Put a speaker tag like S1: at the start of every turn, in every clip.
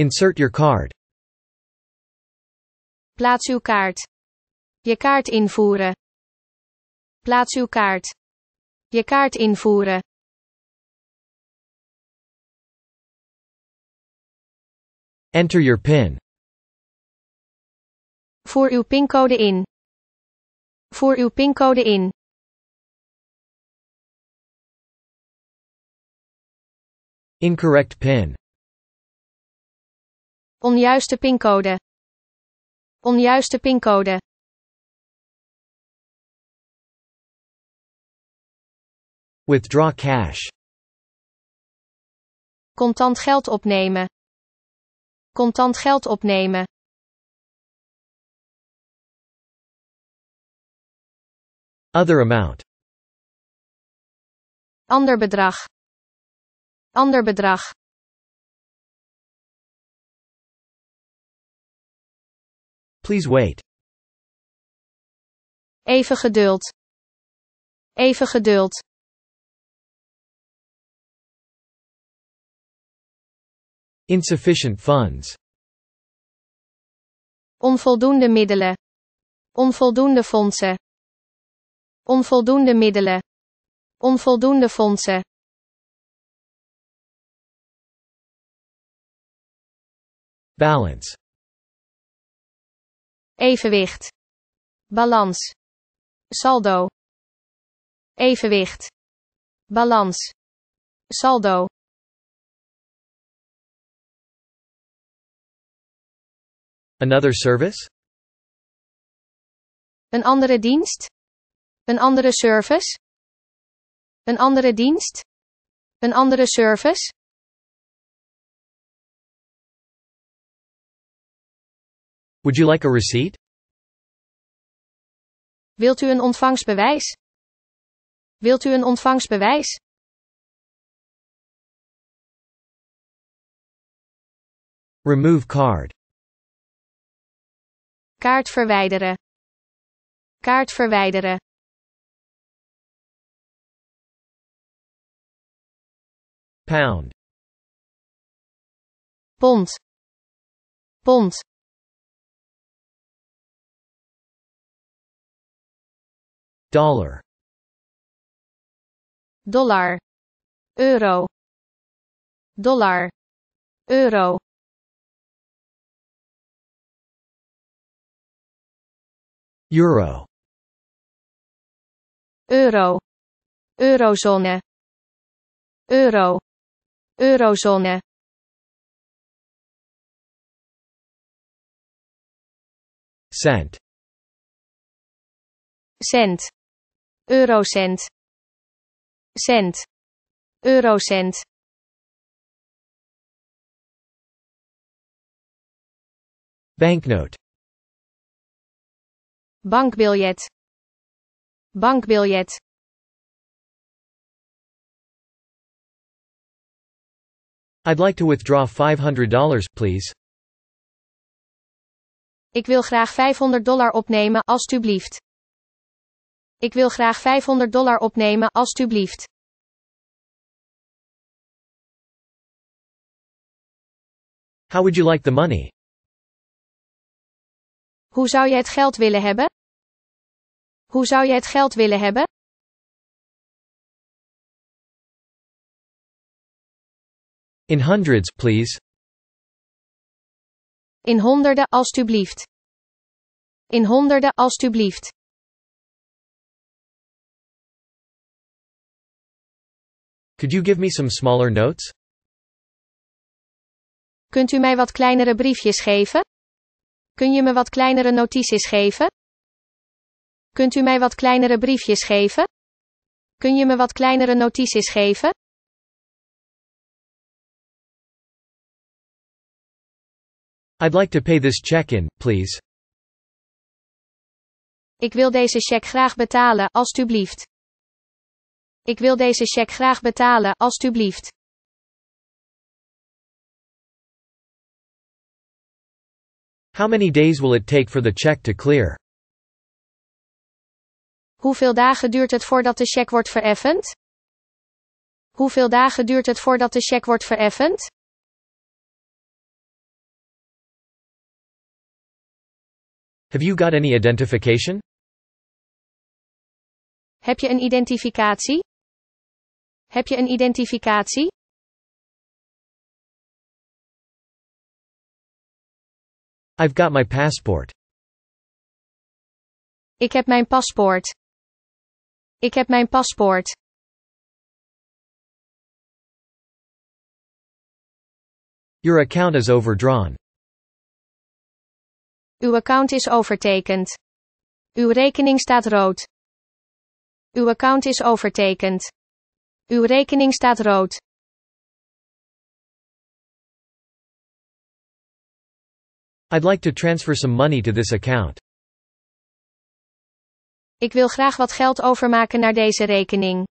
S1: Insert your card.
S2: Plaats uw kaart. Je kaart invoeren. Plaats uw kaart.
S1: Je kaart invoeren. Enter your PIN. Voer uw pincode in. Voer uw pincode in. Incorrect PIN. Onjuiste pincode. Onjuiste pincode. Withdraw cash. Contant geld opnemen. Contant geld opnemen. Other amount. Ander bedrag. Ander bedrag. Please wait. Even geduld. Even geduld. Insufficient funds.
S2: Onvoldoende middelen. Onvoldoende fondsen. Onvoldoende middelen.
S1: Onvoldoende fondsen. Balance evenwicht, balans, saldo, evenwicht, balans, saldo. Another service? Een andere dienst? Een andere service? Een andere dienst? Een andere service? Would you like a receipt? Wilt u een ontvangstbewijs? Wilt u een ontvangstbewijs? Remove card. Kaart verwijderen. Kaart verwijderen. Pound. Pond. Pond. dollar dollar euro dollar euro euro euro eurozone euro eurozone cent cent eurocent cent eurocent banknote bankbiljet bankbiljet I'd like to withdraw $500, please.
S2: Ik wil graag 500 dollar opnemen, alstublieft. Ik wil graag 500 dollar opnemen,
S1: alstublieft. How would you like the money? Hoe zou je het geld willen hebben? Hoe zou je het geld willen hebben? In hundreds, please. In honderden, alstublieft. In honderden, alstublieft. Could you give me some smaller notes?
S2: Kunt u mij wat kleinere briefjes geven? Kun je me wat kleinere notities geven? Kunt u mij wat kleinere briefjes geven? Kun je me
S1: wat kleinere notities geven? I'd like to pay this check in, please.
S2: Ik wil deze check graag betalen, alstublieft. Ik wil deze cheque graag betalen, alstublieft.
S1: How many days will it take for the check to clear?
S2: Hoeveel dagen duurt het voordat de cheque wordt vereffend? Hoeveel dagen duurt het voordat de cheque wordt vereffend?
S1: Have you got any identification? Heb je een identificatie? Heb je een identificatie? I've got my passport. Ik heb mijn paspoort. Ik heb mijn paspoort. Your account is overdrawn.
S2: Uw account is overtekend. Uw rekening staat rood. Uw account is overtekend. Uw rekening staat rood.
S1: I'd like to transfer some money to this account.
S2: Ik wil graag wat geld overmaken naar deze rekening.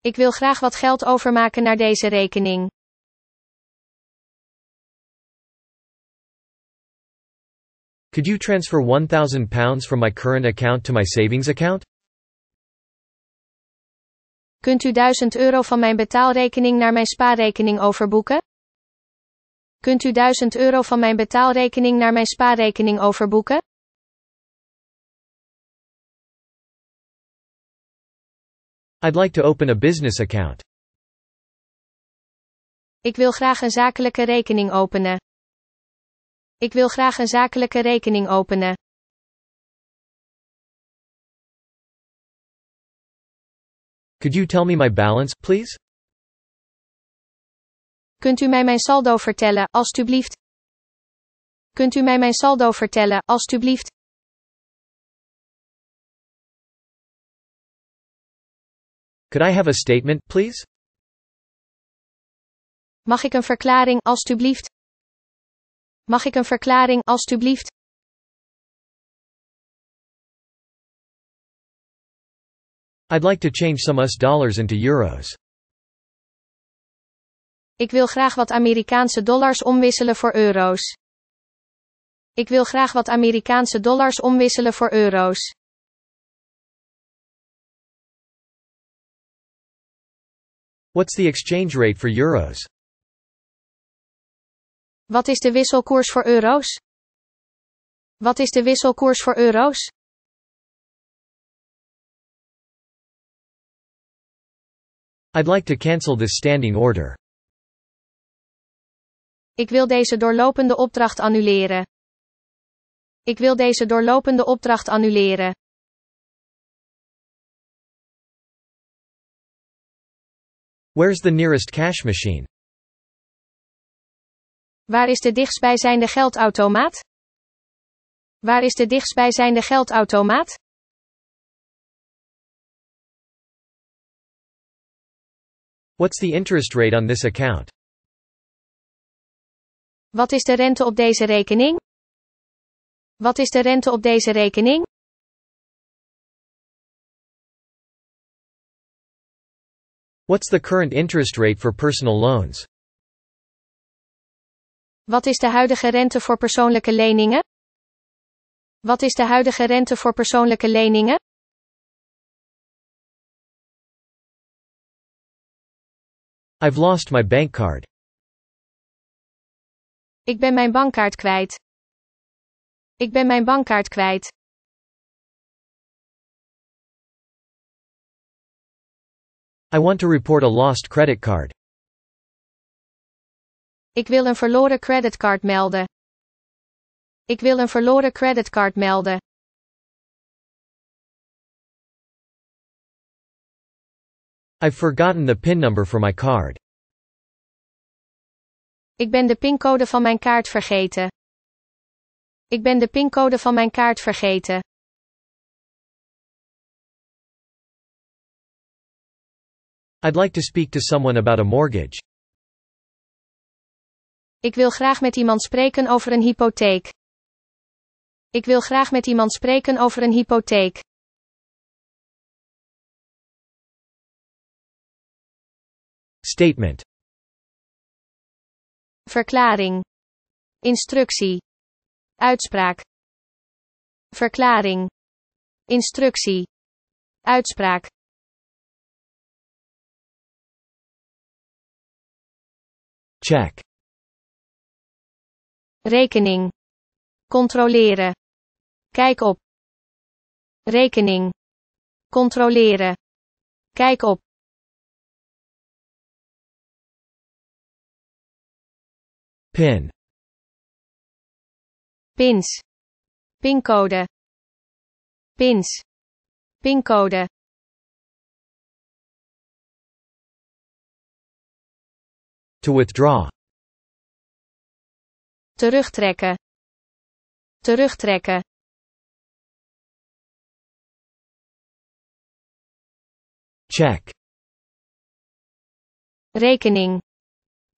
S2: Ik wil graag wat geld overmaken naar deze rekening.
S1: Could you transfer 1000 pounds from my current account to my savings account?
S2: Kunt u 1000 euro van mijn betaalrekening naar mijn spaarrekening overboeken? Kunt u 1000 euro van mijn betaalrekening naar mijn spaarrekening overboeken?
S1: I'd like to open a business account.
S2: Ik wil graag een zakelijke rekening openen. Ik wil graag een zakelijke rekening openen.
S1: Could you tell me my balance, please?
S2: Kunt u mij mijn saldo vertellen, alstublieft? Kunt u mij mijn saldo vertellen, alstublieft?
S1: Could I have a statement, please?
S2: Mag ik een verklaring, alstublieft? Mag ik een verklaring, alstublieft?
S1: I'd like to change some US dollars into euros.
S2: Ik wil graag wat Amerikaanse dollars omwisselen voor euro's. Ik wil graag wat Amerikaanse dollars omwisselen voor euro's.
S1: What's the exchange rate for euros? Wat is de wisselkoers voor euro's? Wat is de wisselkoers voor euro's? I'd like to cancel this standing order.
S2: Ik wil deze doorlopende opdracht annuleren. Ik wil deze doorlopende opdracht annuleren.
S1: Where's the nearest cash machine? Waar is de dichtstbijzijnde geldautomaat? Waar is de dichtstbijzijnde geldautomaat? What's the interest rate on this account?
S2: Wat is de rente op deze rekening? Wat is de rente op
S1: deze rekening? What's the current interest rate for personal loans?
S2: Wat is de huidige rente voor persoonlijke leningen? Wat is de huidige rente voor persoonlijke leningen?
S1: I've lost my bank card. Ik ben mijn bankkaart kwijt. Ik ben mijn bankkaart kwijt. I want to report a lost credit card.
S2: Ik wil een verloren creditcard melden. Ik wil een verloren creditcard melden.
S1: I've forgotten the PIN number for my card.
S2: Ik ben de pincode van mijn kaart vergeten. Ik ben de pincode van mijn kaart
S1: vergeten. I'd like to speak to someone about a mortgage.
S2: Ik wil graag met iemand spreken over een hypotheek. Ik wil graag met iemand spreken over een hypotheek. Statement. Verklaring. Instructie. Uitspraak. Verklaring. Instructie. Uitspraak.
S1: Check. Rekening. Controleren. Kijk op. Rekening. Controleren. Kijk op. pin pins pincode pins pincode to withdraw terugtrekken terugtrekken check rekening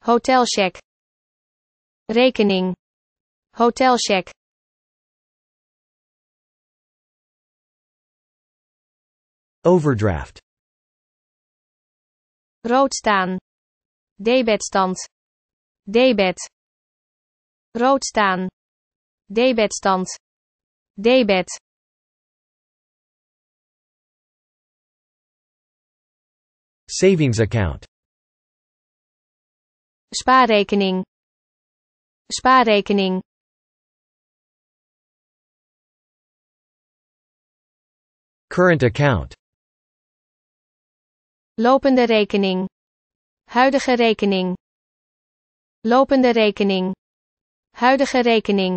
S1: hotelcheck rekening, hotelcheck, overdraft, rood staan, debetstand, debet, rood staan, debetstand, debet. Savings account. Spaarrekening spaarrekening current account lopende rekening huidige rekening lopende rekening huidige rekening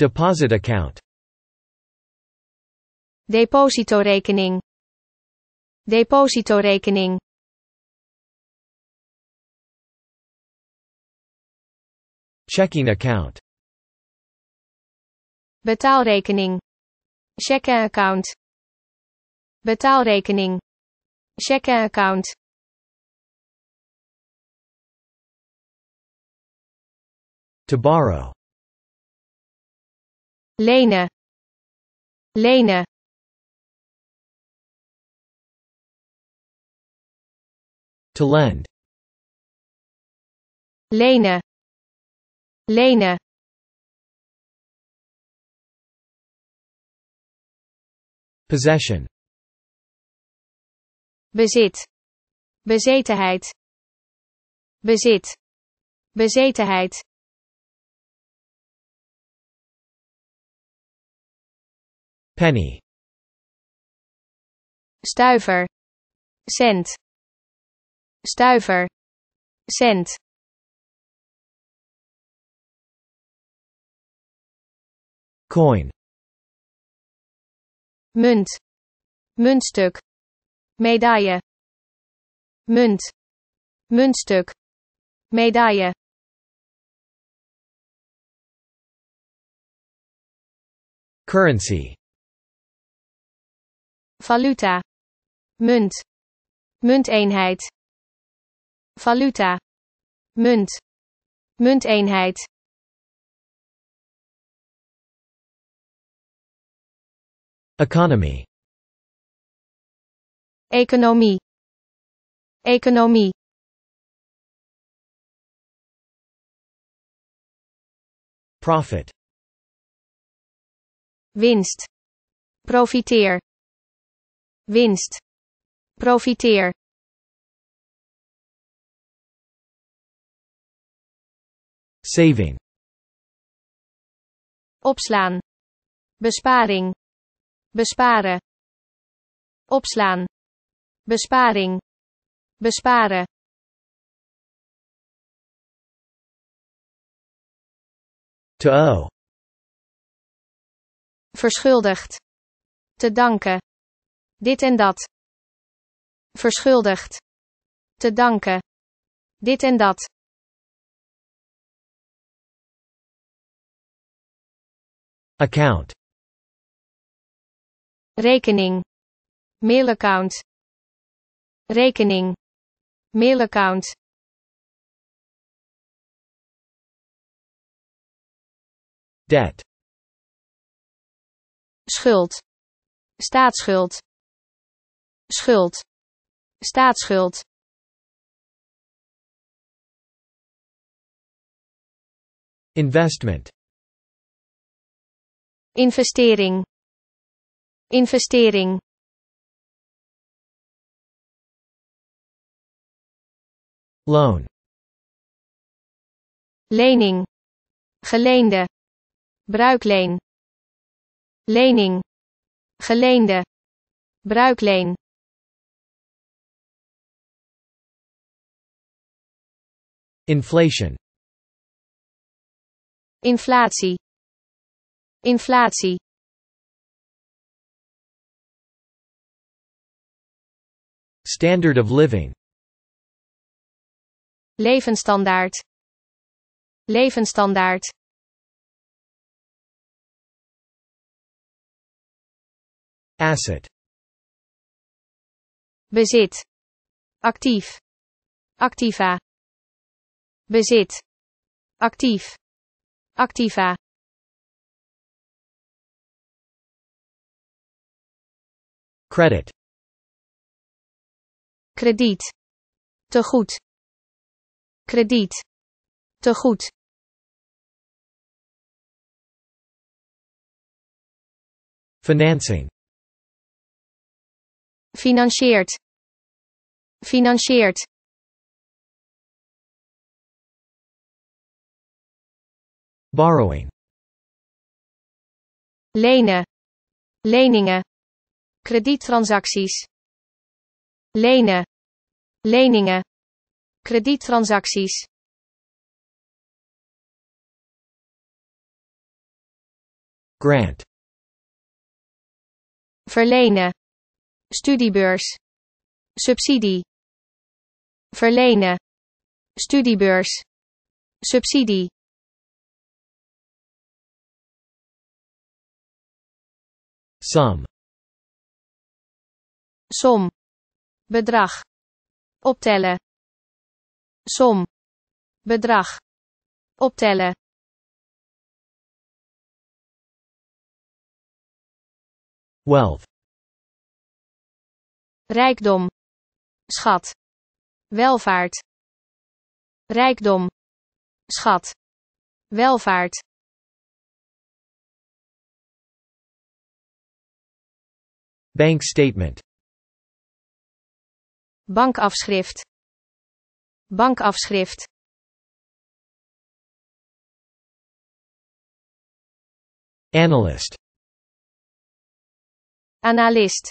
S1: deposit account depositorekening depositorekening Checking account.
S2: Betaalrekening. Checking account. Betaalrekening. Checking
S1: account. To borrow. Lenen. Lenen. To lend. Lenen. lenen possession bezit bezetenheid bezit bezetenheid penny stuiver cent stuiver cent coin munt muntstuk medaille munt muntstuk medaille currency valuta munt munteenheid valuta munt munteenheid Economy Economy Economy Profit Winst Profiteer Winst Profiteer Saving Opslaan Besparing besparen, opslaan, besparing, besparen. To Verschuldigd. Te danken. Dit en dat. Verschuldigd. Te danken. Dit en dat. Account rekening mailaccount rekening mailaccount debt schuld staatsschuld schuld staatsschuld investment investering investering loan lening geleende bruikleen lening geleende bruikleen inflation inflatie inflatie Standard of living. Levensstandaard. Levensstandaard. Asset. Bezit. Actief. Activa. Bezit. Actief. Activa. Credit. krediet, te goed, krediet, te goed. Financing. Financeert. Financiert. Borrowing. Lenen. Leningen. Krediettransacties lenen, leningen, krediettransacties. Grant. Verlenen. Studiebeurs. Subsidie. Verlenen. Studiebeurs. Subsidie. Som. Som bedrag, optellen, som, bedrag, optellen. Wealth. Rijkdom. Schat. Welvaart. Rijkdom. Schat. Welvaart. Bank statement bankafschrift bankafschrift analyst analist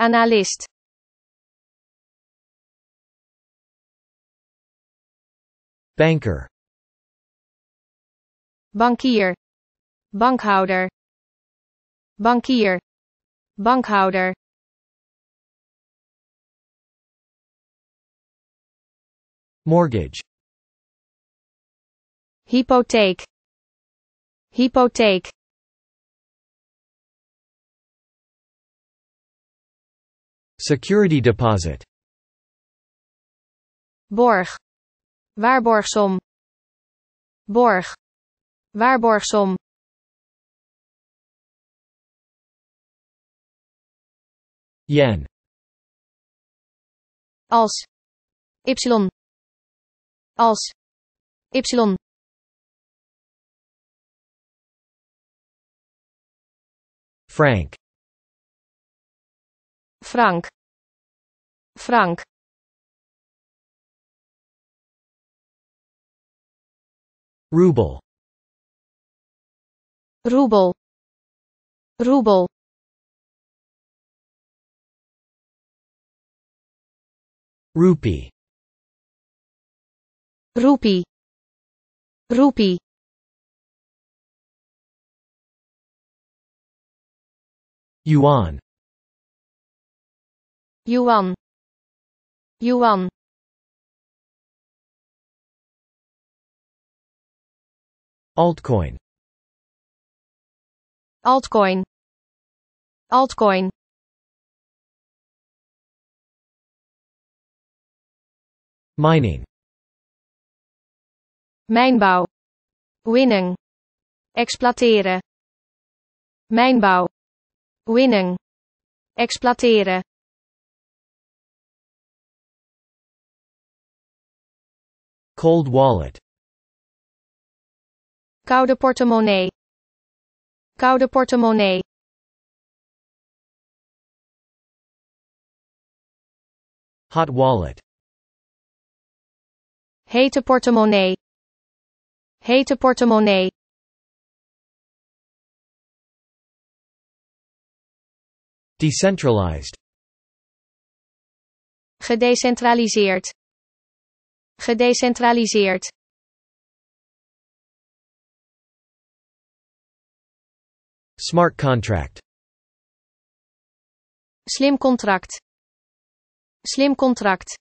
S1: analist banker bankier bankhouder bankier bankhouder mortgage hypotheek hypotheek security deposit borg waarborgsom borg waarborgsom yen als y als y Frank Frank Frank Ruble. Ruble. Ruble. Rupee rupee rupee yuan yuan yuan altcoin altcoin altcoin mining Mijnbouw. Winning. Exploiteren. Mijnbouw. Winning. Exploiteren. Cold wallet. Koude portemonnee. Koude portemonnee. Hot wallet. Hete portemonnee. Hete portemonnee. Decentralized. Gedecentraliseerd. Gedecentraliseerd. Smart contract. Slim contract. Slim contract.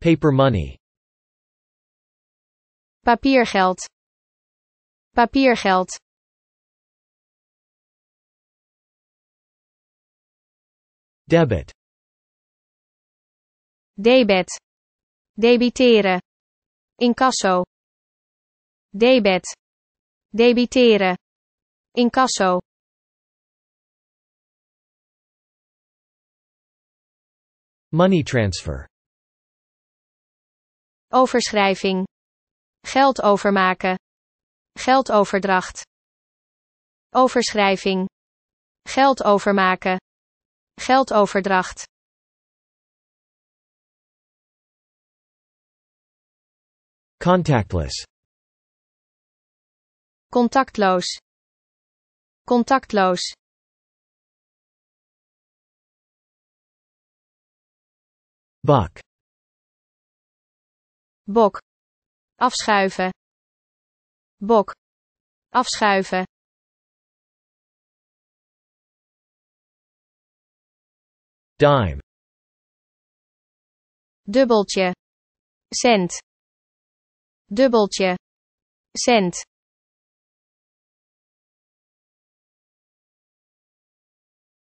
S1: Paper money. Papiergeld. Papiergeld. Debit. Debit. Debiteren. Incasso. Debit. Debiteren. Incasso. Money transfer.
S2: overschrijving, geld overmaken, geldoverdracht, overschrijving, geld
S1: overmaken, geldoverdracht. Contactless. Contactloos. Contactloos. Buck bok, afschuiven, bok, afschuiven. Dime. Dubbeltje. Cent. Dubbeltje. Cent.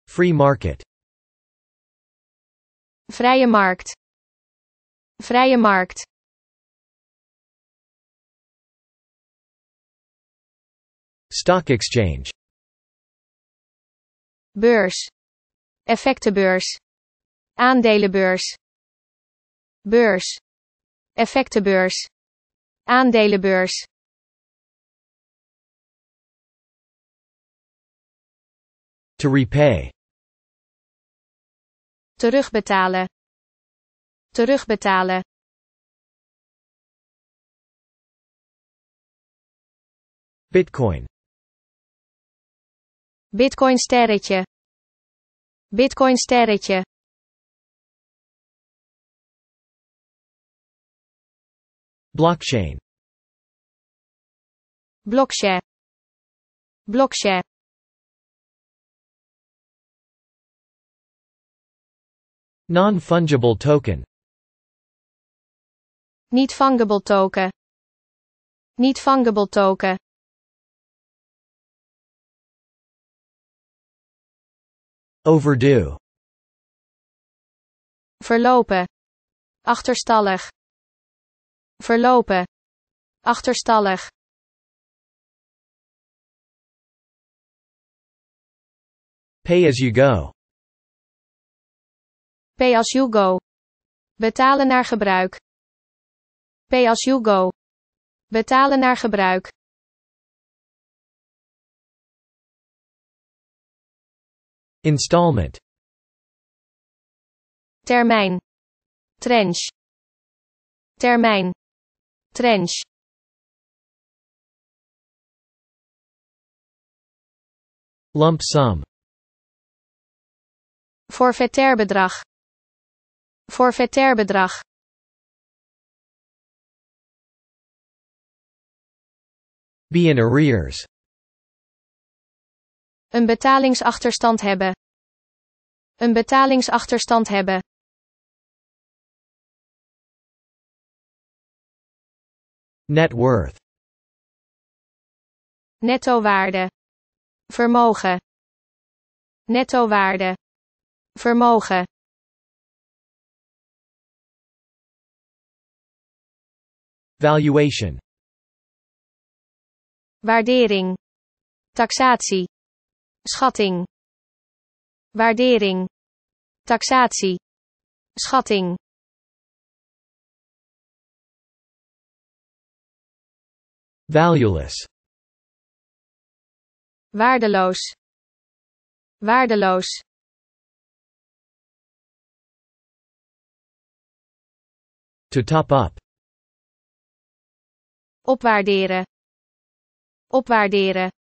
S1: Free market. Vrije markt. Vrije markt. Stock exchange
S2: Beurs Effectenbeurs Aandelenbeurs Beurs Effectenbeurs Aandelenbeurs
S1: To repay terugbetalen terugbetalen Bitcoin Bitcoin sterretje. Bitcoin sterretje. Blockchain. Blockchain. Blockchain. Non-fungible token. Niet fungible token. Niet fungible token. Overdue. Verlopen. Achterstallig. Verlopen. Achterstallig. Pay as you go.
S2: Pay as you go. Betalen naar gebruik. Pay as you go. Betalen naar gebruik.
S1: Installment. Termijn. Trench. Termijn. Trench. Lump sum. Forfaitair bedrag. Forfaitair bedrag. Be in arrears. Een betalingsachterstand hebben. Een betalingsachterstand hebben. Net worth. Netto waarde. Vermogen. Netto waarde. Vermogen. Valuation. Waardering. Taxatie schatting, waardering, taxatie, schatting. Valueless. Waardeloos. Waardeloos. To top up. Opwaarderen. Opwaarderen.